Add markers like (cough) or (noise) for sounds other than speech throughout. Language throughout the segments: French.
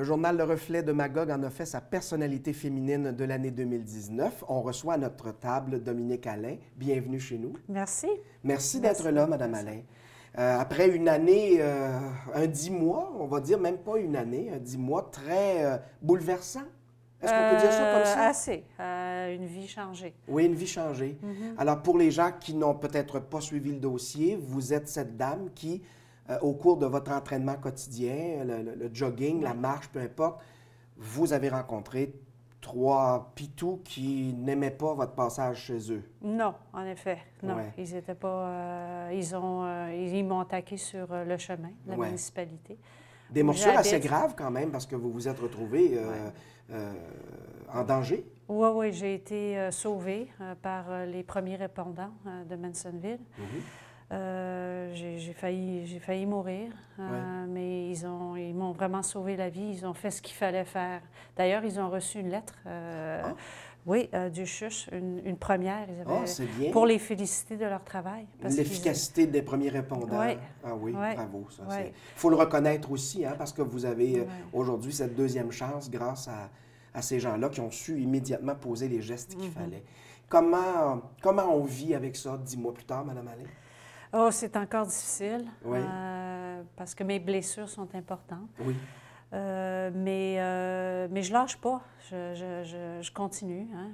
Le journal Le Reflet de Magog en a fait sa personnalité féminine de l'année 2019. On reçoit à notre table Dominique Alain. Bienvenue chez nous. Merci. Merci d'être là, Madame Alain. Euh, après une année, euh, un dix mois, on va dire même pas une année, un dix mois très euh, bouleversant. Est-ce qu'on peut dire ça comme ça? Assez. une vie changée. Oui, une vie changée. Mm-hmm. Alors, pour les gens qui n'ont peut-être pas suivi le dossier, vous êtes cette dame qui euh, au cours de votre entraînement quotidien, le, jogging, la marche, peu importe, vous avez rencontré trois pitous qui n'aimaient pas votre passage chez eux. Non, en effet. Non, ils étaient pas. Euh, ils ont, euh, ils m'ont attaqué sur le chemin, la municipalité. Des morsures assez graves quand même parce que vous vous êtes retrouvé en danger. Oui, oui, j'ai été sauvée par les premiers répondants de Mansonville. Mhm. Euh, j'ai failli, j'ai failli mourir, euh, mais ils ont, ils m'ont vraiment sauvé la vie. Ils ont fait ce qu'il fallait faire. D'ailleurs, ils ont reçu une lettre. Euh, ah. Oui, du chuch, une, première, ah, pour les féliciter de leur travail. L'efficacité des premiers répondants. Ah oui, bravo. Il faut le reconnaître aussi, hein, parce que vous avez aujourd'hui cette deuxième chance grâce à, ces gens-là qui ont su immédiatement poser les gestes qu'il mm-hmm. fallait. Comment, comment on vit avec ça dix mois plus tard, Madame Alain? Oh, c'est encore difficile. Euh, parce que mes blessures sont importantes. Oui. Euh, mais, euh, mais je lâche pas. Je, je, je, continue hein,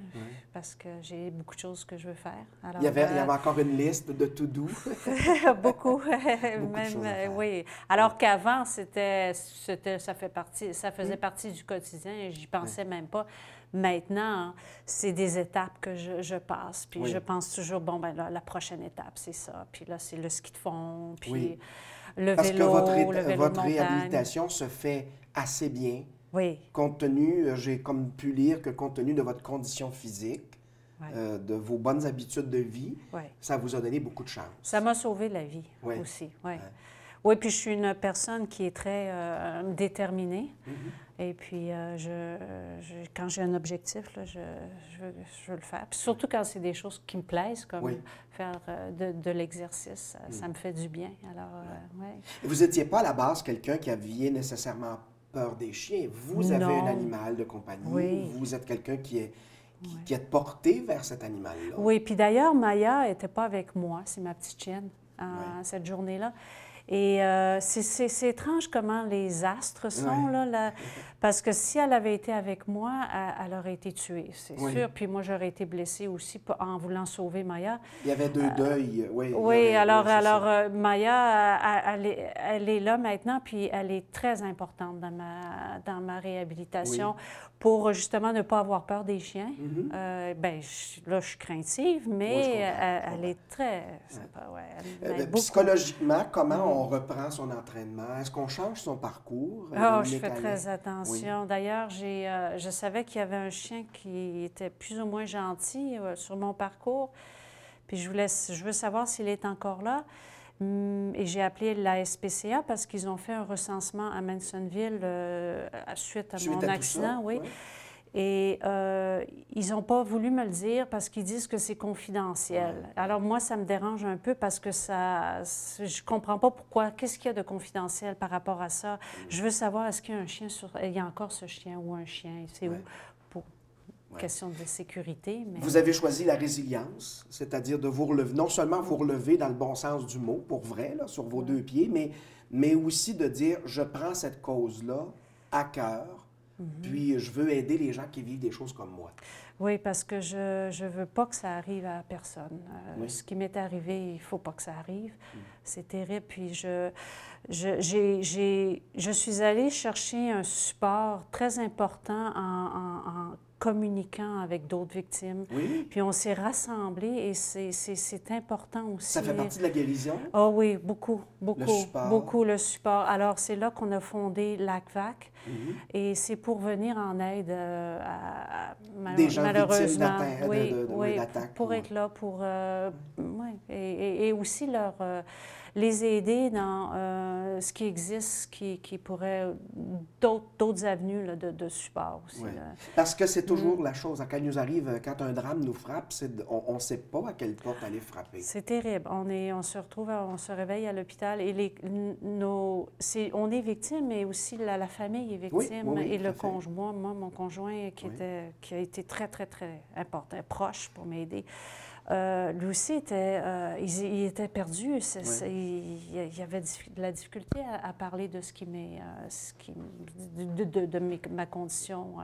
parce que j'ai beaucoup de choses que je veux faire. il, y avait, il y euh, avait encore une liste de tout doux. (laughs) beaucoup. (laughs) Même, oui. Alors qu'avant, c'était, c'était, ça, fait partie, ça faisait partie du quotidien et j'y pensais même pas. Maintenant, c'est des étapes que je, je passe. Puis je pense toujours, bon, ben la prochaine étape, c'est ça. Puis là, c'est le ski de fond. Puis. Parce que votre, réhabilitation se fait assez bien. Oui. Compte tenu, euh, j'ai comme pu lire que compte tenu de votre condition physique, euh, de vos bonnes habitudes de vie, ça vous a donné beaucoup de chance. Ça m'a sauvé la vie ouais. aussi. Oui, puis je suis une personne qui est très euh, déterminée. Mm-hmm. Et puis, euh, je, quand j'ai un objectif, là, je, veux le faire. Puis surtout quand c'est des choses qui me plaisent, comme faire euh, de, l'exercice, ça mm. me fait du bien. Alors, ouais. Vous n'étiez pas à la base quelqu'un qui avait nécessairement peur des chiens. Vous avez un animal de compagnie. Vous êtes quelqu'un qui est qui, porté vers cet animal-là. Oui, puis d'ailleurs, Maya n'était pas avec moi, c'est ma petite chienne, cette journée-là. Et euh, c'est étrange comment les astres sont, là, parce que si elle avait été avec moi, elle, aurait été tuée, c'est sûr. Puis moi, j'aurais été blessée aussi en voulant sauver Maya. Il y avait deux euh, deuils, oui. Oui, alors, alors euh, Maya, elle, est, là maintenant, puis elle est très importante dans ma, dans ma réhabilitation pour justement ne pas avoir peur des chiens. Mm-hmm. ben, là, je suis craintive, mais elle, est très sympa, ben, psychologiquement, comment on on reprend son entraînement? Est-ce qu'on change son parcours? Euh, ah, je fais très attention. D'ailleurs, euh, je savais qu'il y avait un chien qui était plus ou moins gentil euh, sur mon parcours. Puis je, voulais, je veux savoir s'il est encore là. Hum, et j'ai appelé la SPCA parce qu'ils ont fait un recensement à Mansonville suite à suite mon accident. oui. Et euh, ils n'ont pas voulu me le dire parce qu'ils disent que c'est confidentiel. Alors moi, ça me dérange un peu parce que ça, je comprends pas pourquoi. Qu'est-ce qu'il y a de confidentiel par rapport à ça mm. Je veux savoir est-ce qu'il y a un chien il y a encore ce chien ou un chien C'est où pour question de sécurité. Vous avez choisi la résilience, c'est-à-dire de vous relever, non seulement vous relever dans le bon sens du mot, pour vrai, sur vos deux pieds, mais mais aussi de dire je prends cette cause là à cœur Mhm. Puis je veux aider les gens qui vivent des choses comme moi. Oui, parce que je ne veux pas que ça arrive à personne. Euh, ce qui m'est arrivé, il ne faut pas que ça arrive. Mhm. C'est terrible. Puis je, je, je suis allée chercher un support très important en, en, en communiquant avec d'autres victimes. Puis on s'est rassemblés et c'est important aussi. Ça fait partie de la guérison? Ah oh oui, beaucoup, beaucoup. Beaucoup le support. Alors c'est là qu'on a fondé l'ACVAC mhm. et c'est pour venir en aide euh, à, Des gens malheureusement. Victimes oui, de, oui, pour être là, pour euh, et, aussi leur, euh, les aider dans euh, ce qui existe, qui, pourrait d'autres avenues de, support aussi. Parce que c'est toujours mm. la chose, quand nous arrive, quand un drame nous frappe, on ne sait pas à quelle porte aller frapper. C'est terrible. On, est, on se retrouve, on se réveille à l'hôpital et on est victime, mais aussi la, famille est victime et le conjoint, moi, mon conjoint qui, était, qui a été très, très, très important, proche pour m'aider. Euh, lui aussi, était, euh, il, était perdu. il, y avait de la difficulté à, parler de ce qui euh, de, ma condition.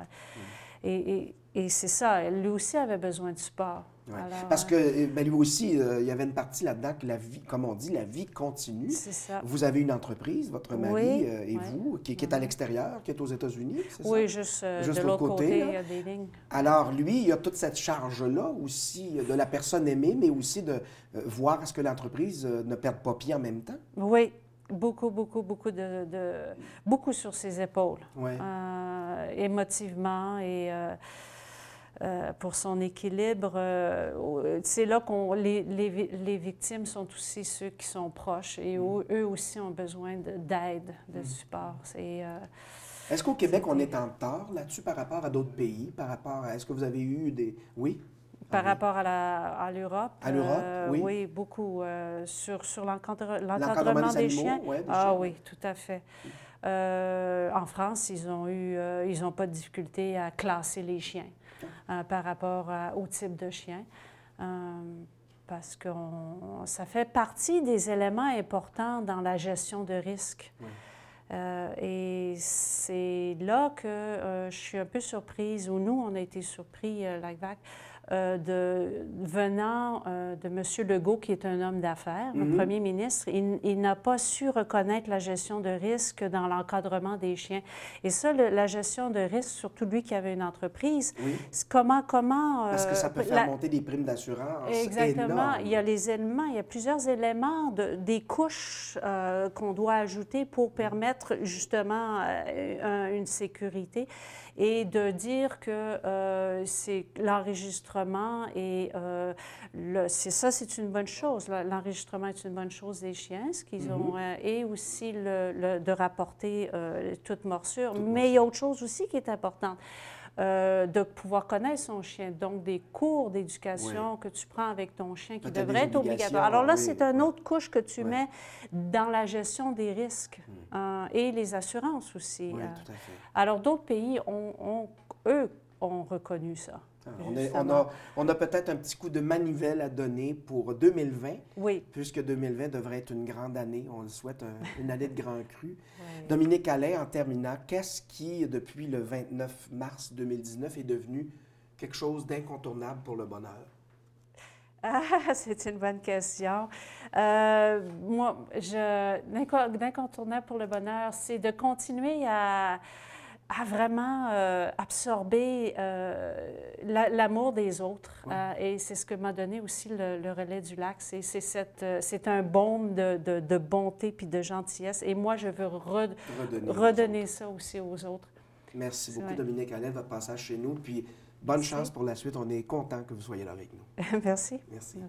Et, c'est ça, lui aussi avait besoin de support. Euh, Parce que eh ben, lui aussi, euh, il y avait une partie là-dedans que la vie, comme on dit, la vie continue. C'est ça. Vous avez une entreprise, votre mari euh, et vous, qui, qui est à l'extérieur, qui est aux États-Unis, c'est oui, ça? juste, juste de l'autre côté. il y a des Alors lui, il y a toute cette charge-là aussi de la personne aimée, mais aussi de voir à ce que l'entreprise ne perde pas pied en même temps. Oui, beaucoup, beaucoup, beaucoup, de, beaucoup sur ses épaules, ouais. Euh, émotivement et euh, euh, pour son équilibre. c'est là que les, les, les, victimes sont aussi ceux qui sont proches et mm. eux aussi ont besoin d'aide, de, de, mm. support. C'est, est-ce qu'au Québec, on est en retard là-dessus par rapport à d'autres pays, par rapport à... Est-ce que vous avez eu des... Oui? Par rapport à l'Europe. À l'Europe, euh, oui. oui. beaucoup. Euh, sur sur l'encadrement des, des, chiens. des ah oui, tout à fait. Euh, en France, ils ont eu, ils n'ont pas de difficulté à classer les chiens par rapport au type de chien. parce que ça fait partie des éléments importants dans la gestion de risque. et c'est là que je suis un peu surprise, ou nous, on a été surpris, euh, l'ACVAC, euh, de, venant euh, de M. Legault, qui est un homme d'affaires, le mhm. premier ministre, il, n'a pas su reconnaître la gestion de risque dans l'encadrement des chiens. Et ça, la gestion de risque, surtout lui qui avait une entreprise, comment... comment euh, Parce que ça peut faire monter des primes d'assurance. Exactement. Il y a les éléments, il y a plusieurs éléments, de, des couches qu'on doit ajouter pour permettre justement une sécurité et de dire que euh, c'est l'enregistrement et euh, c'est ça, c'est une bonne chose. L'enregistrement est une bonne chose des chiens, ce qu'ils mm-hmm. ont, euh, et aussi de rapporter toute morsure. Mais il y a autre chose aussi qui est importante. Euh, de pouvoir connaître son chien. Donc, des cours d'éducation que tu prends avec ton chien qui ah, devraient être obligatoires. Alors là, c'est une autre couche que tu mets dans la gestion des risques hmm. euh, et les assurances aussi. Euh. Alors, d'autres pays ont, eux, ont reconnu ça. On, a, peut-être un petit coup de manivelle à donner pour 2020, oui. puisque 2020 devrait être une grande année. On souhaite, euh, (laughs) une année de grand cru. Dominique Allais, en terminant, qu'est-ce qui, depuis le 29 mars 2019, est devenu quelque chose d'incontournable pour le bonheur? (laughs) Ah, c'est une bonne question. Euh, moi, je, l'incontournable pour le bonheur, c'est de continuer à, a vraiment euh, absorbé euh, l'amour des autres. Euh, et c'est ce que m'a donné aussi le, relais du lac. C'est euh, un baume de, de, bonté puis de gentillesse. Et moi, je veux redonner, ça aussi aux autres. Merci beaucoup, Dominique Alain, votre passage chez nous. Puis bonne chance pour la suite. On est content que vous soyez là avec nous. (laughs) Merci. Merci.